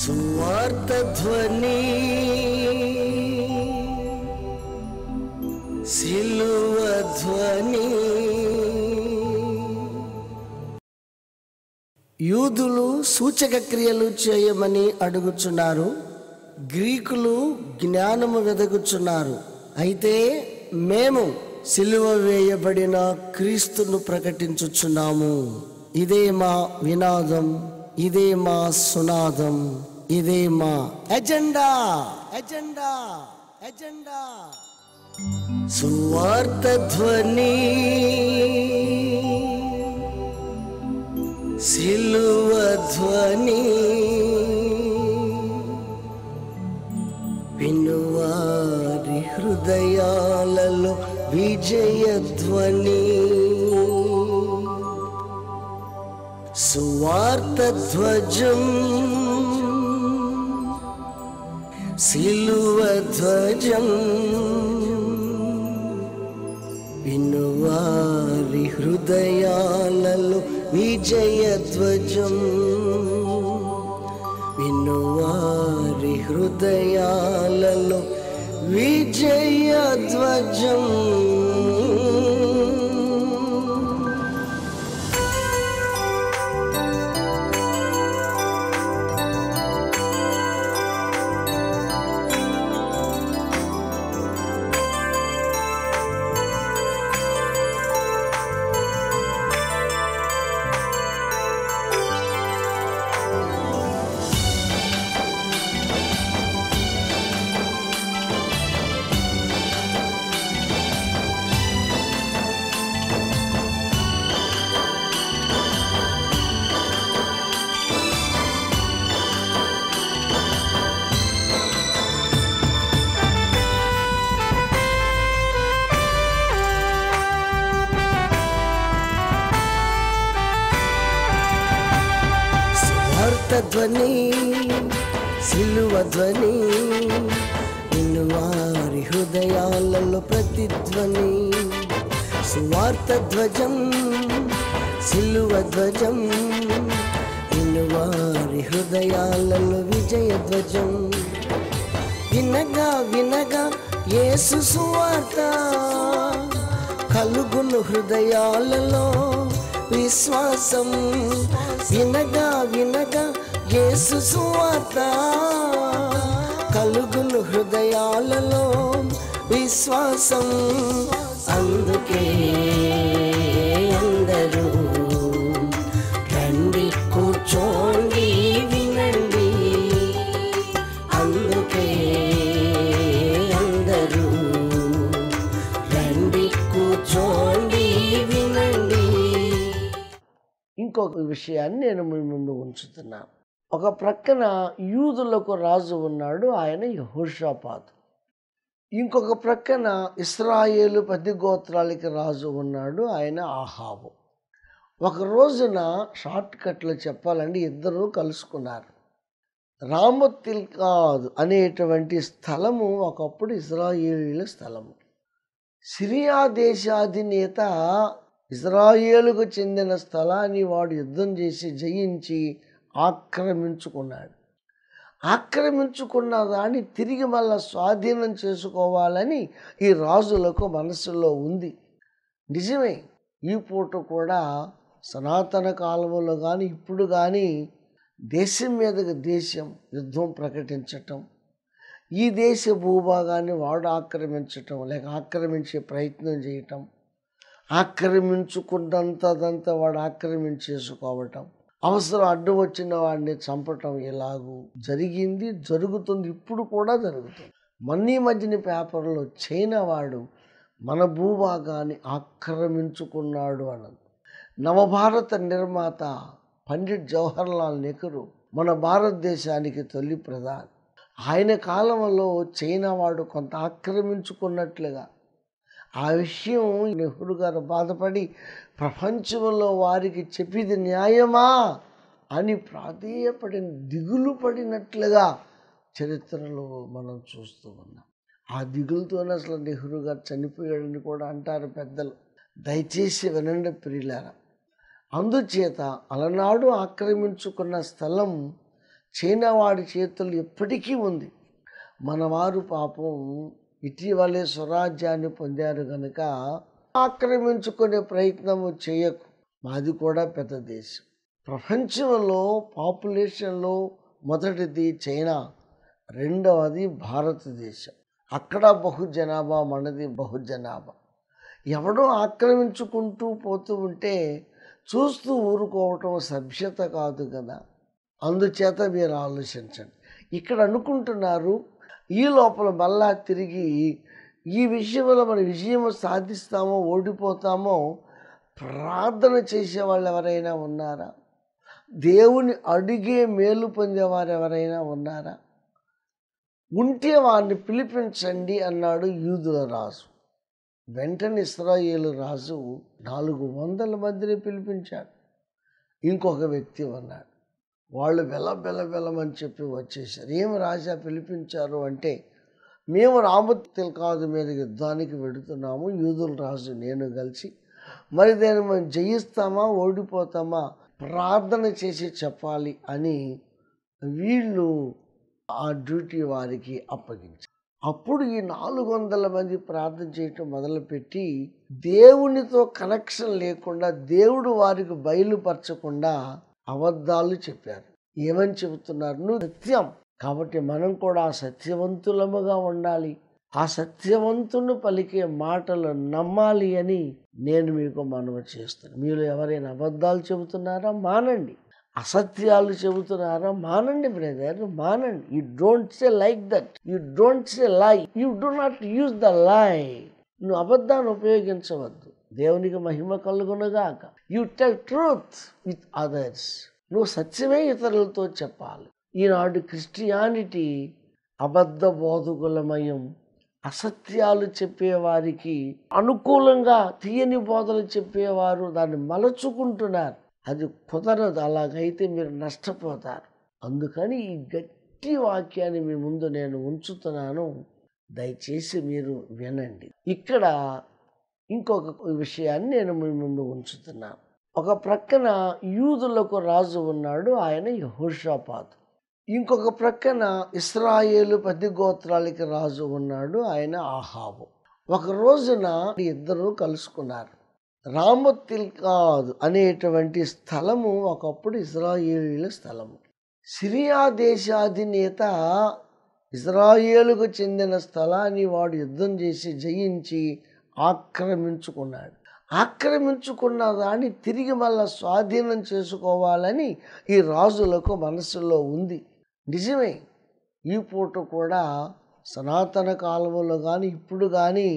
సువార్తధ్వని శిలువధ్వని యూదులు సూచక క్రియలు చేయమని అడుగుచున్నారు గ్రీకులు జ్ఞానము వెదగుచున్నారు అయితే మేము సిలువ వేయబడిన క్రీస్తును ప్రకటించుచున్నాము ఇదే మా వినాదం ఇదే మా సునాదం ఇదే మా ఎజెండా ఎజెండా ఎజెండా సువార్త ధ్వని సిలువ ధ్వని వినువారి హృదయాలలో విజయ ధ్వని సువార్త ధ్వజం సువార్తధ్వజం ధ్వజం వినువారి హృదయాలలో ధ్వజం వినువారి హృదయాలలో ధ్వజం ధ్వని సిలువ ధ్వని నిన్ను వారి హృదయాలలో ప్రతిధ్వని సువార్త ధ్వజం సిలువ ధ్వజం నిన్ను వారి హృదయాలలో విజయ ధ్వజం వినగా వినగా యేసు సువార్త కలుగును హృదయాలలో విశ్వాసం వినగా వినగా యేసు సువాత కలుగును హృదయాలలో విశ్వాసం అందుకే అందరూ రండి కూర్చోండి వినండి అందుకే అందరూ రండి కూర్చోండి వినండి ఇంకొక విషయాన్ని నేను మీ ముందు ఉంచుతున్నాను ఒక ప్రక్కన యూదులకు రాజు ఉన్నాడు ఆయన యహోషాపాత్ ఇంకొక ప్రక్కన ఇస్రాయేలు పది గోత్రాలకి రాజు ఉన్నాడు ఆయన ఆహాబు ఒక రోజున షార్ట్ కట్లో చెప్పాలండి ఇద్దరూ కలుసుకున్నారు రామతిల్కాద్ అనేటువంటి స్థలము ఒకప్పుడు ఇజ్రాయేలీల స్థలము సిరియా దేశాధినేత ఇజ్రాయేలుకు చెందిన స్థలాన్ని వాడు యుద్ధం చేసి జయించి ఆక్రమించుకున్నాడు ఆక్రమించుకున్న దాన్ని తిరిగి మళ్ళా స్వాధీనం చేసుకోవాలని ఈ రాజులకు మనసులో ఉంది నిజమే ఈ పూట కూడా సనాతన కాలంలో కానీ ఇప్పుడు కానీ దేశం మీదకి దేశం యుద్ధం ప్రకటించటం ఈ దేశ భూభాగాన్ని వాడు ఆక్రమించటం లేక ఆక్రమించే ప్రయత్నం చేయటం ఆక్రమించుకున్నంతదంతా వాడు ఆక్రమించేసుకోవటం అవసరం అడ్డు వచ్చిన వాడిని చంపటం ఎలాగూ జరిగింది జరుగుతుంది ఇప్పుడు కూడా జరుగుతుంది మన్నీ మధ్యని పేపర్లో చైనా వాడు మన భూభాగాన్ని ఆక్రమించుకున్నాడు అన్నది నవభారత నిర్మాత పండిట్ జవహర్లాల్ నెహ్రూ మన భారతదేశానికి తొలి ప్రధాని ఆయన కాలంలో చైనా వాడు కొంత ఆక్రమించుకున్నట్లుగా ఆ విషయం నెహ్రూ గారు బాధపడి ప్రపంచంలో వారికి చెప్పిది న్యాయమా అని ప్రాధేయపడిన దిగులు పడినట్లుగా చరిత్రలో మనం చూస్తూ ఉన్నాం ఆ దిగులతోనే అసలు నెహ్రూ గారు చనిపోయాడని కూడా అంటారు పెద్దలు దయచేసి వినండి ప్రియులారా అందుచేత అలనాడు ఆక్రమించుకున్న స్థలం చైనా వాడి చేతులు ఎప్పటికీ ఉంది మనవారు పాపం ఇటీవలే స్వరాజ్యాన్ని పొందారు కనుక ఆక్రమించుకునే ప్రయత్నము చేయకు మాది కూడా పెద్ద దేశం ప్రపంచంలో పాపులేషన్లో మొదటిది చైనా రెండవది భారతదేశం అక్కడ బహు జనాభా మనది బహు జనాభా ఎవడో ఆక్రమించుకుంటూ పోతూ ఉంటే చూస్తూ ఊరుకోవటం సభ్యత కాదు కదా అందుచేత మీరు ఆలోచించండి ఇక్కడ అనుకుంటున్నారు ఈ లోపల మళ్ళా తిరిగి ఈ విషయం వల్ల మన విజయం సాధిస్తామో ఓడిపోతామో ప్రార్థన చేసే వాళ్ళు ఎవరైనా ఉన్నారా దేవుని అడిగే మేలు పొందేవారు ఎవరైనా ఉన్నారా ఉంటే వారిని పిలిపించండి అన్నాడు యూదుల రాజు వెంటనే ఇస్రాయేలు రాజు నాలుగు వందల మందిని పిలిపించాడు ఇంకొక వ్యక్తి ఉన్నాడు వాళ్ళు వెల బెల బెలమని చెప్పి వచ్చేసారు ఏమి రాజా పిలిపించారు అంటే మేము రామతిల్ కాదు మీద యుద్ధానికి వెడుతున్నాము యూదుల రాజు నేను కలిసి మరి దాన్ని మేము జయిస్తామా ఓడిపోతామా ప్రార్థన చేసి చెప్పాలి అని వీళ్ళు ఆ డ్యూటీ వారికి అప్పగించారు అప్పుడు ఈ నాలుగు వందల మంది ప్రార్థన చేయటం మొదలుపెట్టి దేవునితో కనెక్షన్ లేకుండా దేవుడు వారికి బయలుపరచకుండా అబద్ధాలు చెప్పారు ఏమని చెబుతున్నారు నువ్వు సత్యం కాబట్టి మనం కూడా సత్యవంతులముగా ఉండాలి ఆ సత్యవంతుని పలికే మాటలు నమ్మాలి అని నేను మీకు మనవి చేస్తాను మీరు ఎవరైనా అబద్ధాలు చెబుతున్నారా మానండి అసత్యాలు చెబుతున్నారా మానండి బ్రదర్ మానండి you don't say like that you don't say lie you do not use the lie నువ్వు అబద్ధాన్ని ఉపయోగించవద్దు దేవునికి మహిమ కలుగునగాక you tell truth with others నువ్వు సత్యమే ఇతరులతో చెప్పాలి ఈనాడు క్రిస్టియానిటీ అబద్ధ బోధకులమయం అసత్యాలు చెప్పేవారికి అనుకూలంగా తీయని బోధలు చెప్పేవారు దాన్ని మలచుకుంటున్నారు అది కుదరదు అలాగైతే మీరు నష్టపోతారు అందుకని ఈ గట్టి వాక్యాన్ని మీ ముందు నేను ఉంచుతున్నాను దయచేసి మీరు వినండి ఇక్కడ ఇంకొక విషయాన్ని నేను మీ ముందు ఉంచుతున్నాను ఒక ప్రక్కన యూదులకు రాజు ఉన్నాడు ఆయన యహోషాపాతు ఇంకొక ప్రక్కన ఇస్రాయేలు పది గోత్రాలకి రాజు ఉన్నాడు ఆయన ఆహాబు ఒక రోజున ఇద్దరు కలుసుకున్నారు కాదు అనేటువంటి స్థలము ఒకప్పుడు ఇజ్రాయేలీల స్థలము సిరియా దేశాధినేత ఇజ్రాయేలుకు చెందిన స్థలాన్ని వాడు యుద్ధం చేసి జయించి ఆక్రమించుకున్నాడు ఆక్రమించుకున్న దాన్ని తిరిగి మళ్ళీ స్వాధీనం చేసుకోవాలని ఈ రాజులకు మనసులో ఉంది నిజమే ఈ పూట కూడా సనాతన కాలంలో కానీ ఇప్పుడు కానీ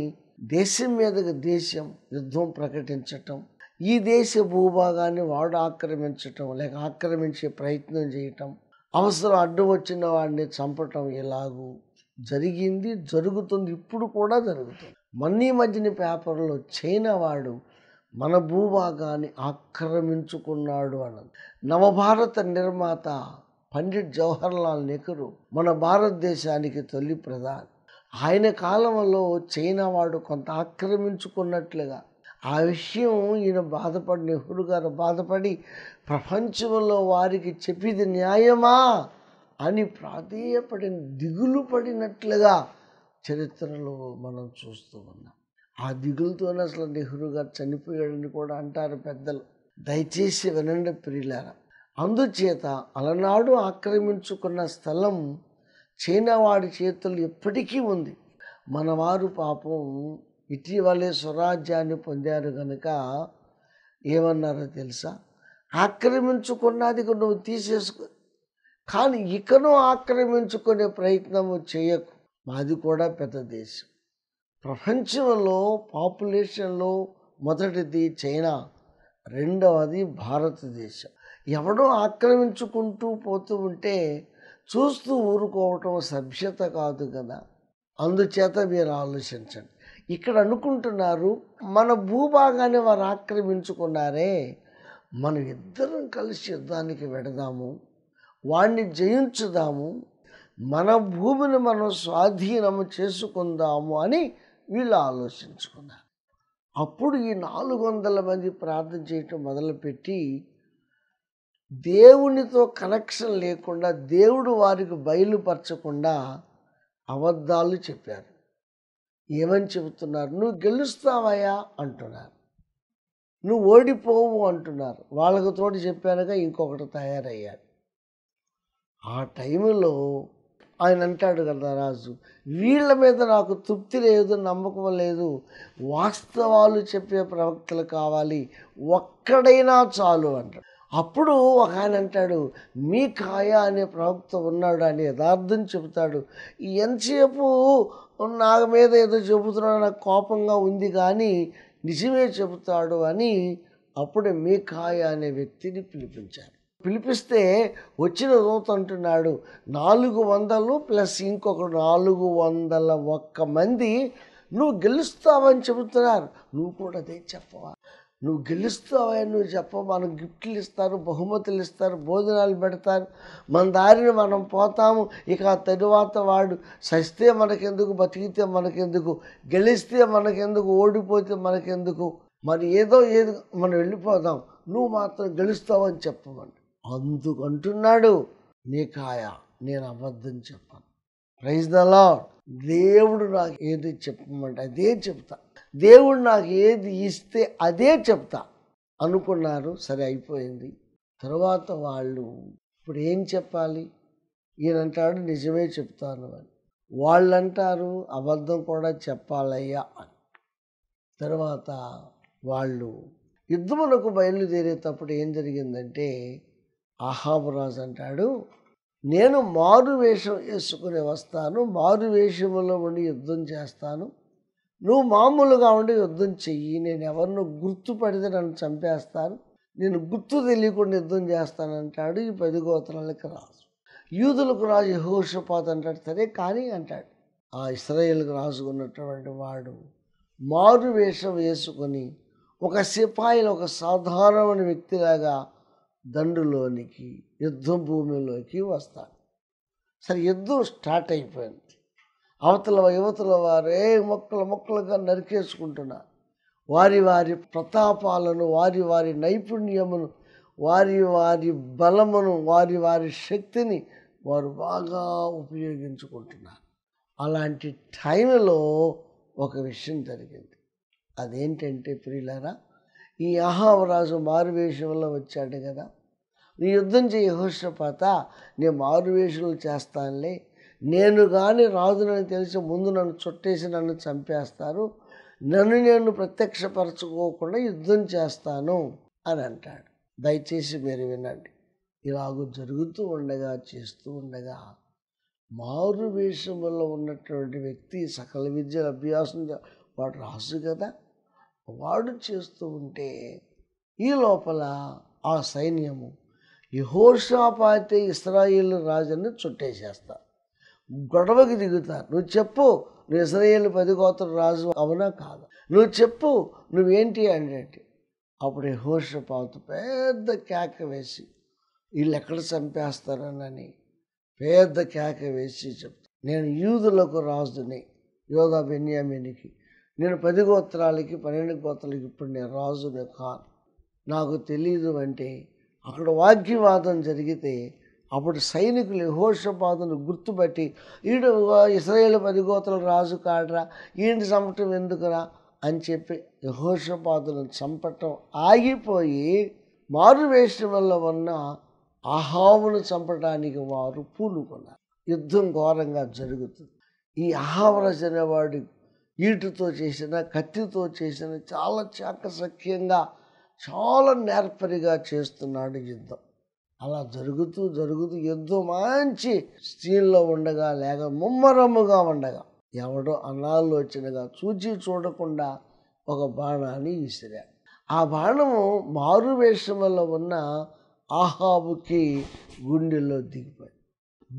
దేశం మీదకి దేశం యుద్ధం ప్రకటించటం ఈ దేశ భూభాగాన్ని వాడు ఆక్రమించటం లేక ఆక్రమించే ప్రయత్నం చేయటం అవసరం అడ్డు వచ్చిన వాడిని చంపటం ఎలాగూ జరిగింది జరుగుతుంది ఇప్పుడు కూడా జరుగుతుంది మన్నీ మధ్యని పేపర్లో చైనా వాడు మన భూభాగాన్ని ఆక్రమించుకున్నాడు అన్నది నవభారత నిర్మాత పండిట్ జవహర్లాల్ నెహ్రూ మన భారతదేశానికి తొలి ప్రధాని ఆయన కాలంలో చైనా వాడు కొంత ఆక్రమించుకున్నట్లుగా ఆ విషయం ఈయన బాధపడి నెహ్రూ గారు బాధపడి ప్రపంచంలో వారికి చెప్పేది న్యాయమా అని ప్రాధేయపడిన దిగులు పడినట్లుగా చరిత్రలో మనం చూస్తూ ఉన్నాం ఆ దిగులతోనే అసలు నెహ్రూ గారు చనిపోయాడని కూడా అంటారు పెద్దలు దయచేసి వినండి ప్రియులారా అందుచేత అలనాడు ఆక్రమించుకున్న స్థలం చైనా వాడి చేతుల్లో ఎప్పటికీ ఉంది మనవారు పాపం ఇటీవలే స్వరాజ్యాన్ని పొందారు కనుక ఏమన్నారో తెలుసా ఆక్రమించుకున్నది నువ్వు తీసేసుకో కానీ ఇకను ఆక్రమించుకునే ప్రయత్నము చేయకు మాది కూడా పెద్ద దేశం ప్రపంచంలో పాపులేషన్లో మొదటిది చైనా రెండవది భారతదేశం ఎవడో ఆక్రమించుకుంటూ పోతూ ఉంటే చూస్తూ ఊరుకోవటం సభ్యత కాదు కదా అందుచేత మీరు ఆలోచించండి ఇక్కడ అనుకుంటున్నారు మన భూభాగాన్ని వారు ఆక్రమించుకున్నారే మనం ఇద్దరం కలిసి యుద్ధానికి వెడదాము వాణ్ణి జయించుదాము మన భూమిని మనం స్వాధీనం చేసుకుందాము అని వీళ్ళు ఆలోచించుకున్నారు అప్పుడు ఈ నాలుగు వందల మంది ప్రార్థన చేయటం మొదలుపెట్టి దేవునితో కనెక్షన్ లేకుండా దేవుడు వారికి బయలుపరచకుండా అబద్ధాలు చెప్పారు ఏమని చెబుతున్నారు నువ్వు గెలుస్తావయ్యా అంటున్నారు నువ్వు ఓడిపోవు అంటున్నారు వాళ్ళకు తోటి చెప్పానుగా ఇంకొకటి తయారయ్యారు ఆ టైంలో ఆయన అంటాడు కదా రాజు వీళ్ళ మీద నాకు తృప్తి లేదు నమ్మకం లేదు వాస్తవాలు చెప్పే ప్రవక్తలు కావాలి ఒక్కడైనా చాలు అంట అప్పుడు ఒక ఆయన అంటాడు మీ కాయ అనే ప్రవక్త ఉన్నాడు అని యథార్థం చెబుతాడు ఎంతసేపు నా మీద ఏదో చెబుతున్నాడు నాకు కోపంగా ఉంది కానీ నిజమే చెబుతాడు అని అప్పుడు మీ కాయ అనే వ్యక్తిని పిలిపించారు పిలిపిస్తే వచ్చిన దూత అంటున్నాడు నాలుగు వందలు ప్లస్ ఇంకొక నాలుగు వందల ఒక్క మంది నువ్వు గెలుస్తావని చెబుతున్నారు నువ్వు కూడా అదే చెప్పవా నువ్వు గెలుస్తావా నువ్వు చెప్ప మనం గిఫ్ట్లు ఇస్తారు బహుమతులు ఇస్తారు భోజనాలు పెడతారు మన దారిని మనం పోతాము ఇక ఆ తరువాత వాడు సస్తే మనకెందుకు బతికితే మనకెందుకు గెలిస్తే మనకెందుకు ఓడిపోతే మనకెందుకు మరి ఏదో ఏదో మనం వెళ్ళిపోదాం నువ్వు మాత్రం గెలుస్తావని చెప్పమండి అందుకంటున్నాడు నీకాయ నేను అబద్ధం చెప్పాను ప్రైజ్ దలా దేవుడు నాకు ఏది చెప్పమంటే అదే చెప్తా దేవుడు నాకు ఏది ఇస్తే అదే చెప్తా అనుకున్నారు సరే అయిపోయింది తర్వాత వాళ్ళు ఇప్పుడు ఏం చెప్పాలి ఈయనంటాడు నిజమే చెప్తాను అని వాళ్ళంటారు అబద్ధం కూడా చెప్పాలయ్యా అని తర్వాత వాళ్ళు యుద్ధములకు బయలుదేరేటప్పుడు ఏం జరిగిందంటే ఆహాబురాజు అంటాడు నేను మారు వేషం వేసుకుని వస్తాను మారు వేషంలో ఉండి యుద్ధం చేస్తాను నువ్వు మామూలుగా ఉండి యుద్ధం చెయ్యి నేను ఎవరినో గుర్తుపడితే నన్ను చంపేస్తాను నేను గుర్తు తెలియకుండా యుద్ధం చేస్తానంటాడు ఈ పది గోత్రాలకు రాజు యూదులకు రాజు యహోషపాత్ అంటాడు సరే కానీ అంటాడు ఆ ఇస్రాయేల్కి రాజుకున్నటువంటి వాడు మారు వేషం వేసుకొని ఒక సిపాయిని ఒక సాధారణమైన వ్యక్తిలాగా దండులోనికి యుద్ధ భూమిలోకి వస్తాడు సరే యుద్ధం స్టార్ట్ అయిపోయింది అవతల యువతల వారే మొక్కలు మొక్కలుగా నరికేసుకుంటున్నారు వారి వారి ప్రతాపాలను వారి వారి నైపుణ్యమును వారి వారి బలమును వారి వారి శక్తిని వారు బాగా ఉపయోగించుకుంటున్నారు అలాంటి టైంలో ఒక విషయం జరిగింది అదేంటంటే ప్రియులరా ఈ అహావరాజు మారువేషం వల్ల వచ్చాడు కదా నీ యుద్ధం చేయ హోషపాత నీ మారువేషులు చేస్తానులే నేను కానీ రాజునని తెలిసి ముందు నన్ను చుట్టేసి నన్ను చంపేస్తారు నన్ను నేను ప్రత్యక్షపరచుకోకుండా యుద్ధం చేస్తాను అని అంటాడు దయచేసి మీరు వినండి ఇలాగ జరుగుతూ ఉండగా చేస్తూ ఉండగా మారు వేషంలో ఉన్నటువంటి వ్యక్తి సకల విద్య అభ్యాసం వాడు రాసు కదా వాడు చేస్తూ ఉంటే ఈ లోపల ఆ సైన్యము యహోషాపాతే ఇస్రాయిల్ రాజుని చుట్టేసేస్తా గొడవకి దిగుతా నువ్వు చెప్పు నువ్వు ఇస్రాయిల్ పది రాజు అవునా కాదు నువ్వు చెప్పు నువ్వేంటి అనేటి అప్పుడు యహోషపాత పెద్ద కేక వేసి వీళ్ళు ఎక్కడ చంపేస్తారనని పెద్ద కేక వేసి చెప్తా నేను యూదులకు రాజుని యోధా బెన్యామినికి నేను పది గోత్రాలకి పన్నెండు గోత్రాలకి ఇప్పుడు నేను రాజుని కాను నాకు తెలియదు అంటే అక్కడ వాగ్వివాదం జరిగితే అప్పుడు సైనికులు యహోషపాదును గుర్తుపట్టి ఈడు ఇస్రాయేల్ పదిగోతల రాజు కాడరా ఈయన్ని చంపటం ఎందుకురా అని చెప్పి యహోషపాదును చంపటం ఆగిపోయి మారువేషం వల్ల ఉన్న అహావును చంపడానికి వారు పూనుకున్నారు యుద్ధం ఘోరంగా జరుగుతుంది ఈ అహావరజ అనేవాడు ఈటుతో చేసిన కత్తితో చేసిన చాలా చాకసఖ్యంగా చాలా నేర్పరిగా చేస్తున్నాడు యుద్ధం అలా జరుగుతూ జరుగుతూ యుద్ధం మంచి స్త్రీల్లో ఉండగా లేక ముమ్మరమ్ముగా ఉండగా ఎవడో అనాలోచనగా చూచి చూడకుండా ఒక బాణాన్ని విసిరా ఆ బాణము మారువేషంలో ఉన్న ఆహాబుకి గుండెల్లో దిగిపోయింది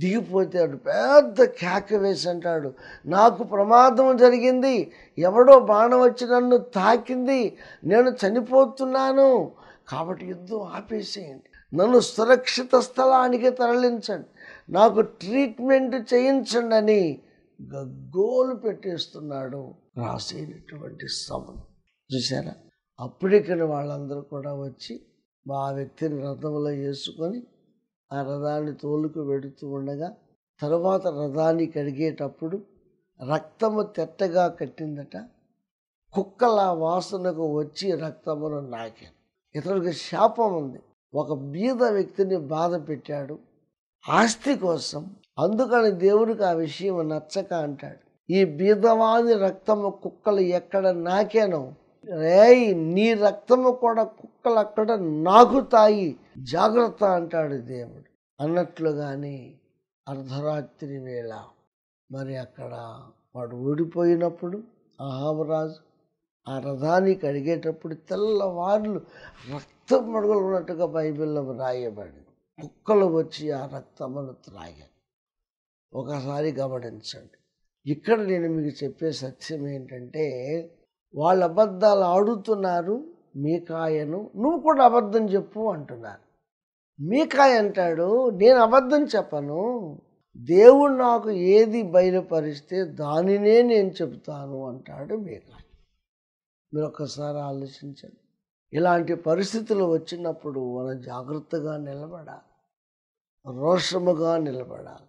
దిగిపోతాడు పెద్ద కేక వేసి అంటాడు నాకు ప్రమాదం జరిగింది ఎవడో బాణం వచ్చి నన్ను తాకింది నేను చనిపోతున్నాను కాబట్టి యుద్ధం ఆపేసేయండి నన్ను సురక్షిత స్థలానికి తరలించండి నాకు ట్రీట్మెంట్ చేయించండి అని గగ్గోలు పెట్టేస్తున్నాడు రాసేటటువంటి సభను చూసారా అప్పటికని వాళ్ళందరూ కూడా వచ్చి మా వ్యక్తిని రథంలో వేసుకొని ఆ రథాన్ని తోలుకు వెడుతూ ఉండగా తరువాత రథాన్ని కడిగేటప్పుడు రక్తము తెట్టగా కట్టిందట కుక్కల వాసనకు వచ్చి రక్తమును నాకాను ఇతరులకు శాపం ఉంది ఒక బీద వ్యక్తిని బాధ పెట్టాడు ఆస్తి కోసం అందుకని దేవునికి ఆ విషయం నచ్చక అంటాడు ఈ బీదవాది రక్తము కుక్కలు ఎక్కడ నాకేనో రేయ్ నీ రక్తము కూడా కుక్కలు అక్కడ నాగుతాయి జాగ్రత్త అంటాడు దేవుడు అన్నట్లుగానే అర్ధరాత్రి వేళ మరి అక్కడ వాడు ఓడిపోయినప్పుడు ఆహామరాజు ఆ రథానికి అడిగేటప్పుడు తెల్లవార్లు రక్తం మడుగులు ఉన్నట్టుగా బైబిల్లో రాయబడి కుక్కలు వచ్చి ఆ రక్తమును త్రాగాయి ఒకసారి గమనించండి ఇక్కడ నేను మీకు చెప్పే సత్యం ఏంటంటే వాళ్ళు అబద్ధాలు ఆడుతున్నారు మీకాయను నువ్వు కూడా అబద్ధం చెప్పు అంటున్నారు మీకాయ అంటాడు నేను అబద్ధం చెప్పను దేవుడు నాకు ఏది బయలుపరిస్తే దానినే నేను చెబుతాను అంటాడు మీకాయ మీరు ఒక్కసారి ఆలోచించండి ఇలాంటి పరిస్థితులు వచ్చినప్పుడు మనం జాగ్రత్తగా నిలబడాలి రోషముగా నిలబడాలి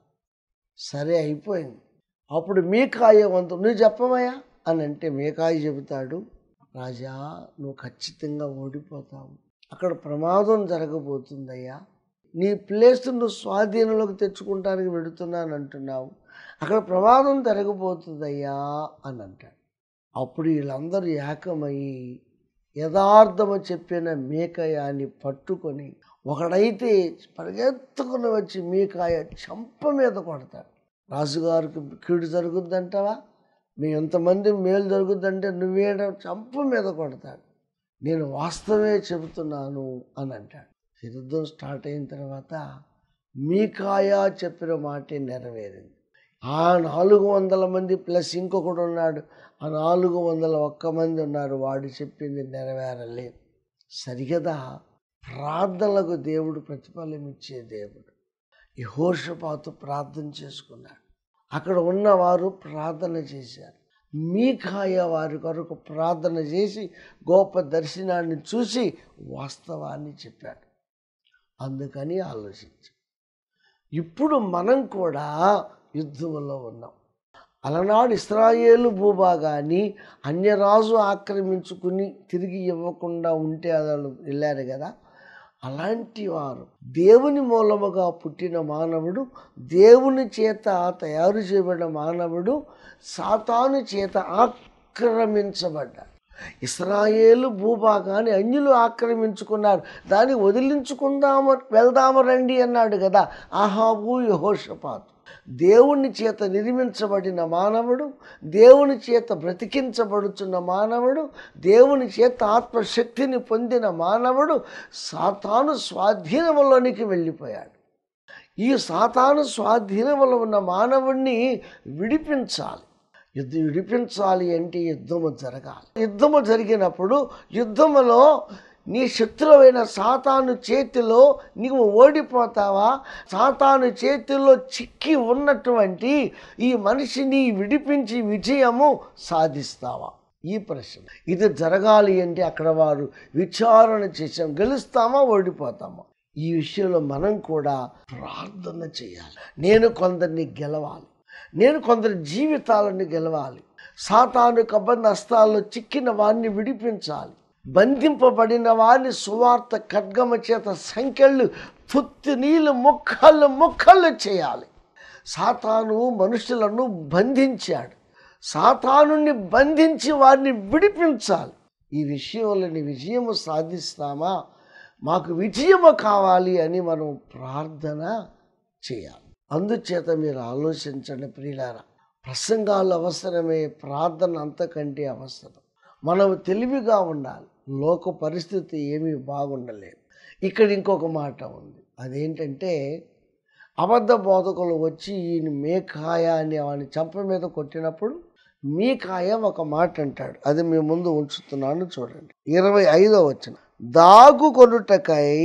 సరే అయిపోయింది అప్పుడు మీకాయ వంతు నువ్వు చెప్పమయ్యా అని అంటే మేకాయి చెబుతాడు రాజా నువ్వు ఖచ్చితంగా ఓడిపోతావు అక్కడ ప్రమాదం జరగబోతుందయ్యా నీ ప్లేస్ నువ్వు స్వాధీనంలోకి తెచ్చుకుంటానికి వెడుతున్నాను అంటున్నావు అక్కడ ప్రమాదం జరగబోతుందయ్యా అని అంటాడు అప్పుడు వీళ్ళందరూ ఏకమయ్యి యథార్థము చెప్పిన మేకాయని పట్టుకొని ఒకడైతే పరిగెత్తుకుని వచ్చి మీకాయ చంప మీద కొడతాడు రాజుగారికి కీడు జరుగుద్దంటావా నీ ఎంతమంది మేలు జరుగుతుందంటే నువ్వే చంపు మీద కొడతాడు నేను వాస్తవమే చెబుతున్నాను అని అంటాడు యుద్ధం స్టార్ట్ అయిన తర్వాత మీకాయా చెప్పిన మాటే నెరవేరింది ఆ నాలుగు వందల మంది ప్లస్ ఇంకొకడు ఉన్నాడు ఆ నాలుగు వందల ఒక్క మంది ఉన్నారు వాడు చెప్పింది నెరవేరలేదు సరిగదా ప్రార్థనలకు దేవుడు ప్రతిఫలం ఇచ్చే దేవుడు ఈ హోషపాతు ప్రార్థన చేసుకున్నాడు అక్కడ ఉన్నవారు ప్రార్థన చేశారు మీకాయ వారి కొరకు ప్రార్థన చేసి గొప్ప దర్శనాన్ని చూసి వాస్తవాన్ని చెప్పాడు అందుకని ఆలోచించి ఇప్పుడు మనం కూడా యుద్ధంలో ఉన్నాం అలనాడు ఇస్రాయేలు భూభాగాన్ని అన్యరాజు ఆక్రమించుకుని తిరిగి ఇవ్వకుండా ఉంటే అదే వెళ్ళారు కదా అలాంటి వారు దేవుని మూలముగా పుట్టిన మానవుడు దేవుని చేత తయారు చేయబడిన మానవుడు సాతాను చేత ఆక్రమించబడ్డ ఇస్రాయేలు భూభాగాన్ని అన్యులు ఆక్రమించుకున్నారు దాన్ని వదిలించుకుందాము వెళ్దాము రండి అన్నాడు కదా ఆహాబు యహోషపాతు దేవుని చేత నిర్మించబడిన మానవుడు దేవుని చేత బ్రతికించబడుచున్న మానవుడు దేవుని చేత ఆత్మశక్తిని పొందిన మానవుడు సాతాను స్వాధీనంలోనికి వెళ్ళిపోయాడు ఈ సాతాను స్వాధీనంలో ఉన్న మానవుడిని విడిపించాలి యుద్ధం విడిపించాలి అంటే యుద్ధము జరగాలి యుద్ధము జరిగినప్పుడు యుద్ధములో నీ శత్రువైన సాతాను చేతిలో నీవు ఓడిపోతావా సాతాను చేతిలో చిక్కి ఉన్నటువంటి ఈ మనిషిని విడిపించి విజయము సాధిస్తావా ఈ ప్రశ్న ఇది జరగాలి అంటే అక్కడ వారు విచారణ చేసాం గెలుస్తామా ఓడిపోతామా ఈ విషయంలో మనం కూడా ప్రార్థన చేయాలి నేను కొందరిని గెలవాలి నేను కొందరి జీవితాలను గెలవాలి సాతాను కబ్బంది నష్టాల్లో చిక్కిన వారిని విడిపించాలి బంధింపబడిన వారిని సువార్త ఖడ్గమ చేత సంఖ్యలు తుత్తి నీళ్ళు ముక్కలు ముక్కలు చేయాలి సాతాను మనుషులను బంధించాడు సాతానుని బంధించి వారిని విడిపించాలి ఈ విషయంలోని విజయము సాధిస్తామా మాకు విజయము కావాలి అని మనం ప్రార్థన చేయాలి అందుచేత మీరు ఆలోచించండి ప్రియులారా ప్రసంగాలు అవసరమే ప్రార్థన అంతకంటే అవసరం మనం తెలివిగా ఉండాలి లోక పరిస్థితి ఏమీ బాగుండలేదు ఇక్కడ ఇంకొక మాట ఉంది అదేంటంటే అబద్ధ బోధకులు వచ్చి ఈయన కాయ అని వాడిని చంప మీద కొట్టినప్పుడు మీ కాయ ఒక మాట అంటాడు అది మీ ముందు ఉంచుతున్నాను చూడండి ఇరవై ఐదో వచ్చిన దాగు కొనుటకాయ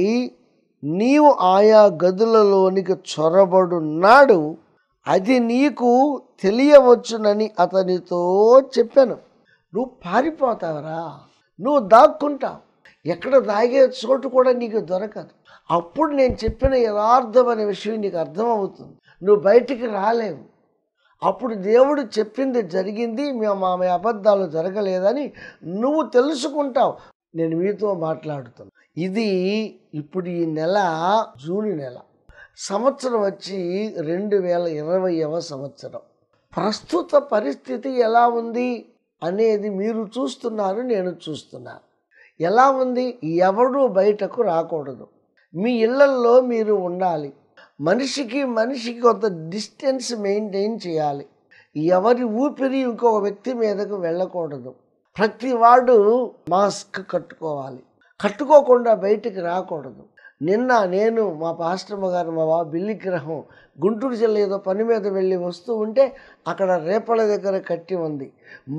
నీవు ఆయా గదులలోనికి చొరబడున్నాడు అది నీకు తెలియవచ్చునని అతనితో చెప్పాను నువ్వు పారిపోతావరా నువ్వు దాక్కుంటావు ఎక్కడ దాగే చోటు కూడా నీకు దొరకదు అప్పుడు నేను చెప్పిన యథార్థం అనే విషయం నీకు అర్థమవుతుంది నువ్వు బయటికి రాలేవు అప్పుడు దేవుడు చెప్పింది జరిగింది మేము ఆమె అబద్ధాలు జరగలేదని నువ్వు తెలుసుకుంటావు నేను మీతో మాట్లాడుతాను ఇది ఇప్పుడు ఈ నెల జూన్ నెల సంవత్సరం వచ్చి రెండు వేల ఇరవైవ సంవత్సరం ప్రస్తుత పరిస్థితి ఎలా ఉంది అనేది మీరు చూస్తున్నారు నేను చూస్తున్నాను ఎలా ఉంది ఎవడు బయటకు రాకూడదు మీ ఇళ్లల్లో మీరు ఉండాలి మనిషికి మనిషికి కొంత డిస్టెన్స్ మెయింటైన్ చేయాలి ఎవరి ఊపిరి ఇంకొక వ్యక్తి మీదకు వెళ్ళకూడదు ప్రతి వాడు మాస్క్ కట్టుకోవాలి కట్టుకోకుండా బయటికి రాకూడదు నిన్న నేను మా పాస్టమ్మ గారు మా బిల్లి గ్రహం గుంటూరు జిల్లా ఏదో పని మీద వెళ్ళి వస్తూ ఉంటే అక్కడ రేపల దగ్గర కట్టి ఉంది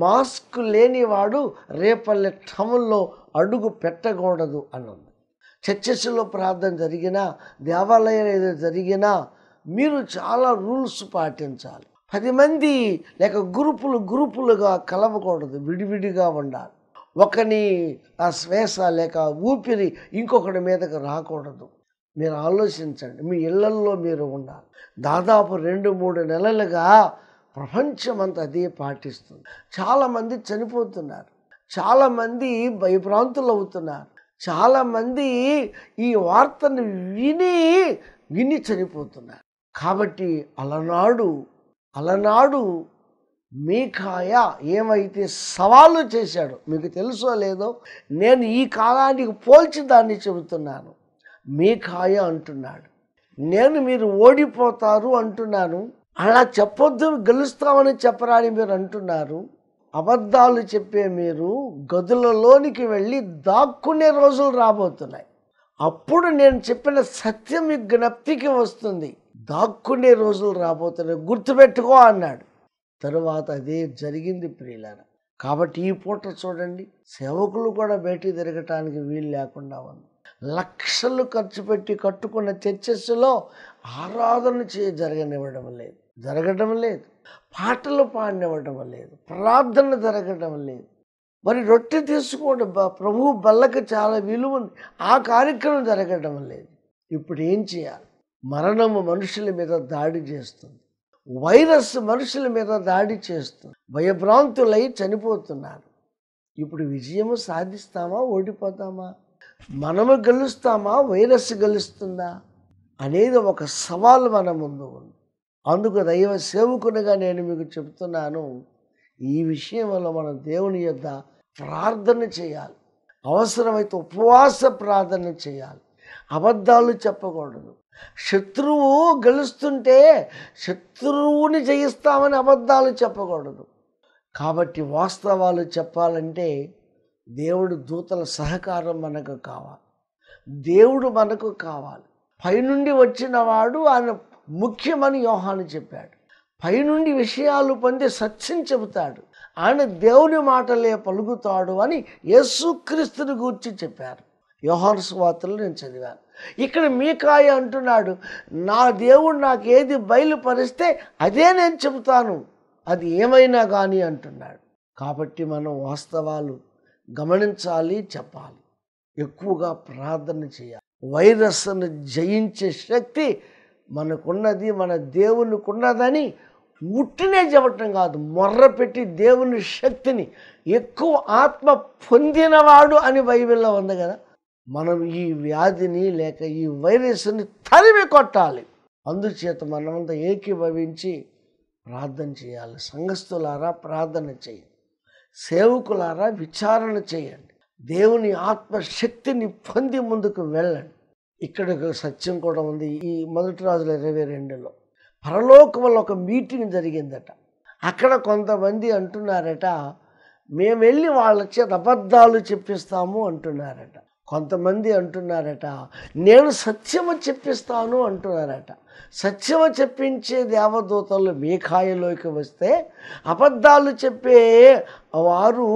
మాస్క్ లేనివాడు రేపల్లె టౌన్లో అడుగు పెట్టకూడదు అని ఉంది చర్చస్లో ప్రార్థన జరిగినా దేవాలయం ఏదో జరిగినా మీరు చాలా రూల్స్ పాటించాలి పది మంది లేక గ్రూపులు గ్రూపులుగా కలవకూడదు విడివిడిగా ఉండాలి ఒకని ఆ శ్వేస లేక ఊపిరి ఇంకొకటి మీదకి రాకూడదు మీరు ఆలోచించండి మీ ఇళ్లల్లో మీరు ఉండాలి దాదాపు రెండు మూడు నెలలుగా ప్రపంచమంతా అదే పాటిస్తుంది చాలామంది చనిపోతున్నారు చాలామంది భయభ్రాంతులు అవుతున్నారు చాలామంది ఈ వార్తను విని విని చనిపోతున్నారు కాబట్టి అలనాడు అలనాడు మీకాయ ఏమైతే సవాలు చేశాడో మీకు తెలుసో లేదో నేను ఈ కాలానికి పోల్చి దాన్ని చెబుతున్నాను మీకాయ అంటున్నాడు నేను మీరు ఓడిపోతారు అంటున్నాను అలా చెప్పొద్దు గెలుస్తామని చెప్పరాని మీరు అంటున్నారు అబద్ధాలు చెప్పే మీరు గదులలోనికి వెళ్ళి దాక్కునే రోజులు రాబోతున్నాయి అప్పుడు నేను చెప్పిన సత్యం మీ జ్ఞప్తికి వస్తుంది దాక్కునే రోజులు రాబోతున్నాయి గుర్తుపెట్టుకో అన్నాడు తరువాత అదే జరిగింది ప్రియులార కాబట్టి ఈ పూట చూడండి సేవకులు కూడా బయటికి తిరగటానికి వీలు లేకుండా ఉంది లక్షలు ఖర్చు పెట్టి కట్టుకున్న చర్చస్సులో ఆరాధన చే జరగనివ్వడం లేదు జరగటం లేదు పాటలు పాడినవ్వటం లేదు ప్రార్థన జరగటం లేదు మరి రొట్టె తీసుకోవడం ప్రభు బల్లకి చాలా విలువ ఉంది ఆ కార్యక్రమం జరగటం లేదు ఇప్పుడు ఏం చేయాలి మరణము మనుషుల మీద దాడి చేస్తుంది వైరస్ మనుషుల మీద దాడి చేస్తుంది భయభ్రాంతులై చనిపోతున్నారు ఇప్పుడు విజయము సాధిస్తామా ఓడిపోతామా మనము గెలుస్తామా వైరస్ గెలుస్తుందా అనేది ఒక సవాల్ మన ముందు ఉంది అందుకు దైవ సేవకునిగా నేను మీకు చెప్తున్నాను ఈ విషయంలో మనం దేవుని యొక్క ప్రార్థన చేయాలి అవసరమైతే ఉపవాస ప్రార్థన చేయాలి అబద్ధాలు చెప్పకూడదు శత్రువు గెలుస్తుంటే శత్రువుని జయిస్తామని అబద్ధాలు చెప్పకూడదు కాబట్టి వాస్తవాలు చెప్పాలంటే దేవుడు దూతల సహకారం మనకు కావాలి దేవుడు మనకు కావాలి పైనుండి వచ్చినవాడు ఆయన ముఖ్యమని యోహాను చెప్పాడు పైనుండి విషయాలు పొంది సత్యం చెబుతాడు ఆయన దేవుని మాటలే పలుకుతాడు అని యేసుక్రీస్తుని గూర్చి చెప్పారు యోహాను సువార్తలు నేను చదివాను ఇక్కడ మీకాయ అంటున్నాడు నా దేవుడు నాకు ఏది బయలుపరిస్తే అదే నేను చెబుతాను అది ఏమైనా కానీ అంటున్నాడు కాబట్టి మనం వాస్తవాలు గమనించాలి చెప్పాలి ఎక్కువగా ప్రార్థన చేయాలి వైరస్ను జయించే శక్తి మనకున్నది మన దేవునికున్నదని ఉట్టినే చెప్పటం కాదు పెట్టి దేవుని శక్తిని ఎక్కువ ఆత్మ పొందినవాడు అని బైబిల్లో ఉంది కదా మనం ఈ వ్యాధిని లేక ఈ వైరస్ని తరిమి కొట్టాలి అందుచేత మనమంతా ఏకీభవించి ప్రార్థన చేయాలి సంఘస్థులారా ప్రార్థన చేయండి సేవకులారా విచారణ చేయండి దేవుని ఆత్మశక్తిని పొంది ముందుకు వెళ్ళండి ఇక్కడ సత్యం కూడా ఉంది ఈ మొదటి రాజుల ఇరవై రెండులో పరలోకంలో ఒక మీటింగ్ జరిగిందట అక్కడ కొంతమంది అంటున్నారట మేము వెళ్ళి వాళ్ళ చేత అబద్ధాలు చెప్పిస్తాము అంటున్నారట కొంతమంది అంటున్నారట నేను సత్యము చెప్పిస్తాను అంటున్నారట సత్యము చెప్పించే దేవదూతలు మీఖాయిలోకి వస్తే అబద్ధాలు చెప్పే వారు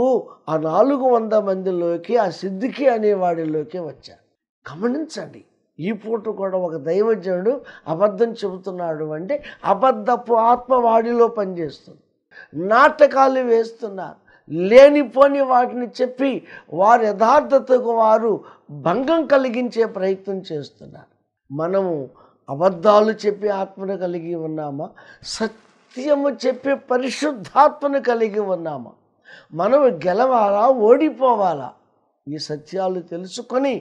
ఆ నాలుగు వంద మందిలోకి ఆ సిద్ధికి అనేవాడిలోకి వచ్చారు గమనించండి ఈ పూట కూడా ఒక దైవజనుడు అబద్ధం చెబుతున్నాడు అంటే అబద్ధపు ఆత్మ వాడిలో పనిచేస్తుంది నాటకాలు వేస్తున్నారు లేనిపోని వాటిని చెప్పి వారి యథార్థతకు వారు భంగం కలిగించే ప్రయత్నం చేస్తున్నారు మనము అబద్ధాలు చెప్పి ఆత్మను కలిగి ఉన్నామా సత్యము చెప్పే పరిశుద్ధాత్మను కలిగి ఉన్నామా మనం గెలవాలా ఓడిపోవాలా ఈ సత్యాలు తెలుసుకొని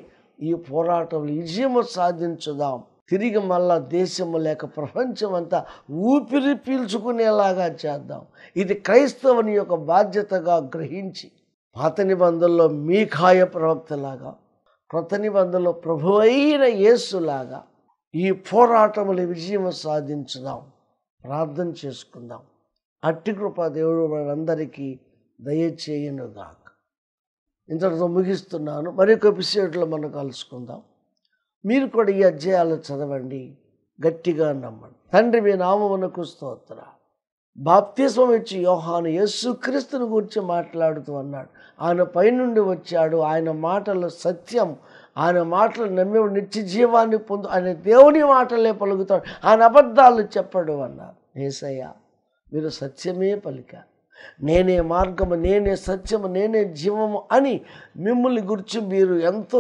ఈ పోరాటంలో విజయము సాధించుదాం తిరిగి మళ్ళా దేశము లేక ప్రపంచం అంతా ఊపిరి పీల్చుకునేలాగా చేద్దాం ఇది క్రైస్తవుని యొక్క బాధ్యతగా గ్రహించి పాత నిబంధనలో మీఖాయ ప్రవక్తలాగా క్రొత్త నిబంధనలో ప్రభు అయిన యేసులాగా ఈ పోరాటములు విజయం సాధించుదాం ప్రార్థన చేసుకుందాం అట్టి కృపా దేవుడు మనందరికీ దయచేయనుగాక ఇంతటితో ముగిస్తున్నాను మరొక ఎపిసోడ్లో మనం కలుసుకుందాం మీరు కూడా ఈ అధ్యాయాలు చదవండి గట్టిగా నమ్మండి తండ్రి మీ నామమునకు స్తోత్ర బాప్తిస్వం ఇచ్చి యోహాను యేసుక్రీస్తుని గురించి మాట్లాడుతూ అన్నాడు ఆయన పైనుండి వచ్చాడు ఆయన మాటలు సత్యం ఆయన మాటలు నమ్మి నిత్య జీవాన్ని పొందు ఆయన దేవుని మాటలే పలుకుతాడు ఆయన అబద్ధాలు చెప్పడు అన్నారు ఏసయ్య మీరు సత్యమే పలికారు నేనే మార్గము నేనే సత్యము నేనే జీవము అని మిమ్మల్ని గురించి మీరు ఎంతో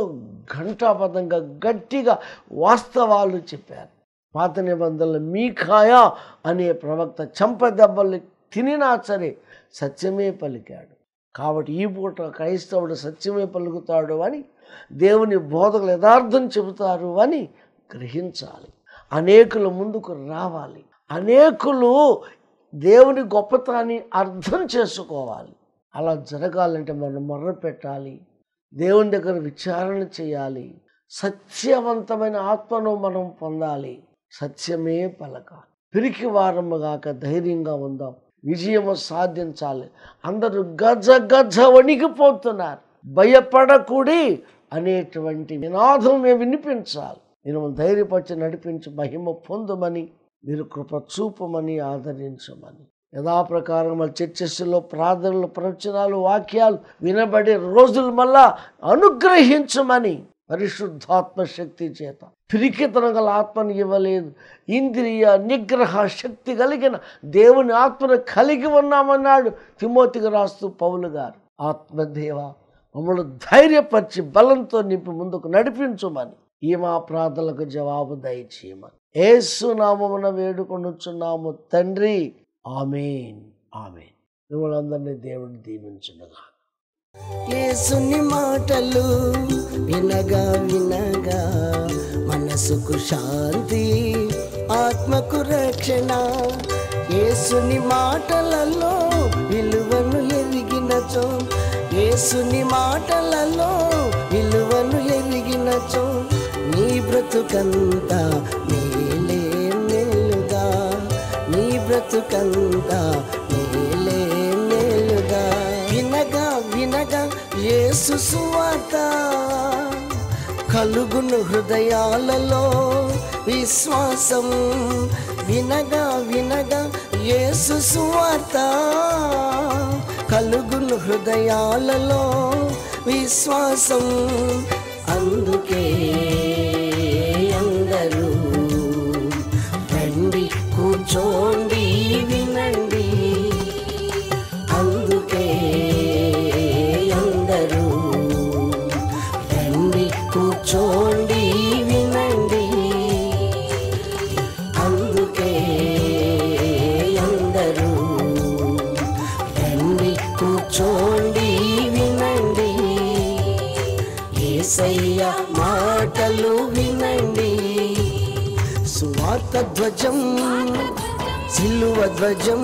ఘంటాపథంగా గట్టిగా వాస్తవాలు చెప్పారు పాత నిబంధనలు మీఖాయా అనే ప్రవక్త చంపదెబ్బల్ని తినినా సరే సత్యమే పలికాడు కాబట్టి ఈ పూట క్రైస్తవుడు సత్యమే పలుకుతాడు అని దేవుని బోధకులు యథార్థం చెబుతారు అని గ్రహించాలి అనేకుల ముందుకు రావాలి అనేకులు దేవుని గొప్పతనాన్ని అర్థం చేసుకోవాలి అలా జరగాలంటే మనం మొర్ర పెట్టాలి దేవుని దగ్గర విచారణ చేయాలి సత్యవంతమైన ఆత్మను మనం పొందాలి సత్యమే పలక పిరికి వారముగాక ధైర్యంగా ఉందాం విజయము సాధించాలి అందరూ గజ గజ వణిగిపోతున్నారు భయపడకూడి అనేటువంటి వినాదం మేము వినిపించాలి నేను ధైర్యపరిచి నడిపించి మహిమ పొందమని మీరు కృప చూపమని ఆదరించమని యథాప్రకారం వాళ్ళ చర్చస్సులో ప్రార్థనలు ప్రవచనాలు వాక్యాలు వినబడే రోజులు మళ్ళా అనుగ్రహించమని పరిశుద్ధాత్మ శక్తి చేత పిరికితనం గల ఆత్మను ఇవ్వలేదు ఇంద్రియ నిగ్రహ శక్తి కలిగిన దేవుని ఆత్మను కలిగి ఉన్నామన్నాడు తిమోతికి రాస్తూ పౌలు గారు ఆత్మదేవ మమ్మల్ని ధైర్యపరిచి బలంతో నింపి ముందుకు నడిపించమని ఈ మా ప్రార్థనలకు జవాబు దయచేయమని నామమున వేడుకొనుచున్నాము తండ్రి ఆమెన్ ఆమెన్ మిమ్మల్ందరినీ దేవుడు దీవించుండగా ఏసుని మాటలు వినగా వినగా మనసుకు శాంతి ఆత్మకు రక్షణ ఏసుని మాటలలో విలువను ఎరిగినచో ఏసుని మాటలలో విలువను ఎరిగినచో నీ బ్రతుకంతా బ్రతుకంతా నేలే నేలుగా వినగా వినగా ఏ సువాత కలుగును హృదయాలలో విశ్వాసం వినగా వినగా ఏ సువాత కలుగును హృదయాలలో విశ్వాసం అందుకే ధ్వజం సిల్లువ ధ్వజం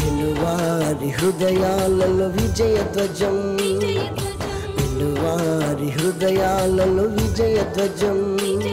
పిలువారి హృదయాలలో విజయ ధ్వజం పిలువారి హృదయాలలో విజయ ధ్వజం